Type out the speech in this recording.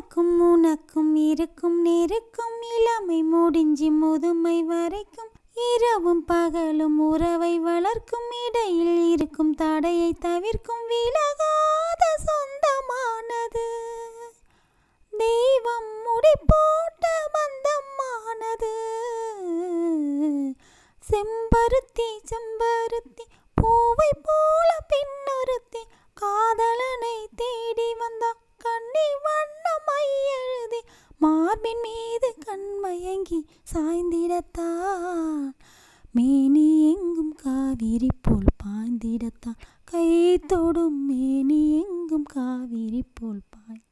எனக்கும் உனக்கும் இருக்கும் நெருக்கும் இளமை முடிஞ்சி முதுமை வரைக்கும் இரவும் பகலும் உறவை வளர்க்கும் இடையில் இருக்கும் தடையை தவிர்க்கும் விலகாத சொந்தமானது தெய்வம் முடி போட்ட பந்தமானது செம்பருத்தி செம்பருத்தி பூவை போல பின் மார்பின் மீது கண் மயங்கி சாய்ந்திடத்தான் மேனி எங்கும் காவிரி போல் பாய்ந்திடத்தான் கை தொடும் மேனி எங்கும் காவிரி போல் பாய்